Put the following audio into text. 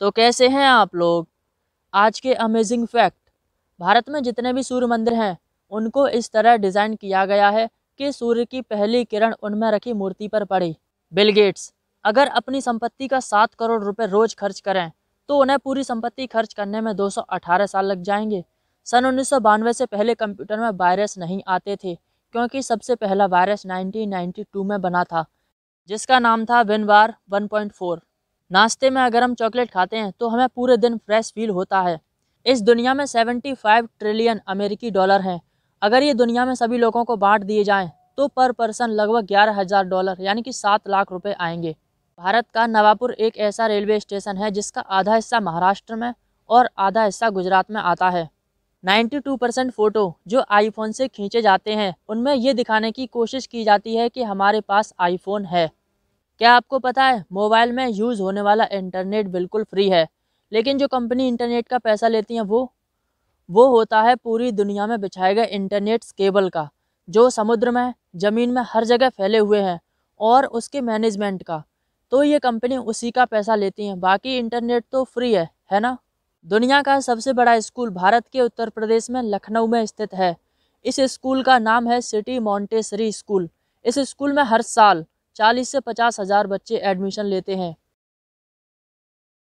तो कैसे हैं आप लोग आज के अमेजिंग फैक्ट भारत में जितने भी सूर्य मंदिर हैं उनको इस तरह डिज़ाइन किया गया है कि सूर्य की पहली किरण उनमें रखी मूर्ति पर पड़ी बिल गेट्स अगर अपनी संपत्ति का सात करोड़ रुपए रोज खर्च करें तो उन्हें पूरी संपत्ति खर्च करने में 218 साल लग जाएंगे सन उन्नीस से पहले कंप्यूटर में वायरस नहीं आते थे क्योंकि सबसे पहला वायरस नाइनटीन में बना था जिसका नाम था विनवार फोर नाश्ते में अगर हम चॉकलेट खाते हैं तो हमें पूरे दिन फ्रेश फील होता है इस दुनिया में 75 ट्रिलियन अमेरिकी डॉलर हैं अगर ये दुनिया में सभी लोगों को बांट दिए जाएं तो पर पर्सन लगभग ग्यारह हज़ार डॉलर यानी कि सात लाख रुपए आएंगे भारत का नवापुर एक ऐसा रेलवे स्टेशन है जिसका आधा हिस्सा महाराष्ट्र में और आधा हिस्सा गुजरात में आता है 92 परसेंट फ़ोटो जो आईफोन से खींचे जाते हैं उनमें ये दिखाने की कोशिश की जाती है कि हमारे पास आईफोन है क्या आपको पता है मोबाइल में यूज़ होने वाला इंटरनेट बिल्कुल फ्री है लेकिन जो कंपनी इंटरनेट का पैसा लेती हैं वो वो होता है पूरी दुनिया में बिछाए गए इंटरनेट केबल का जो समुद्र में ज़मीन में हर जगह फैले हुए हैं और उसके मैनेजमेंट का तो ये कंपनी उसी का पैसा लेती हैं बाकी इंटरनेट तो फ्री है है ना दुनिया का सबसे बड़ा स्कूल भारत के उत्तर प्रदेश में लखनऊ में स्थित है इस स्कूल का नाम है सिटी मॉन्टेसरी स्कूल इस स्कूल में हर साल चालीस से पचास हज़ार बच्चे एडमिशन लेते हैं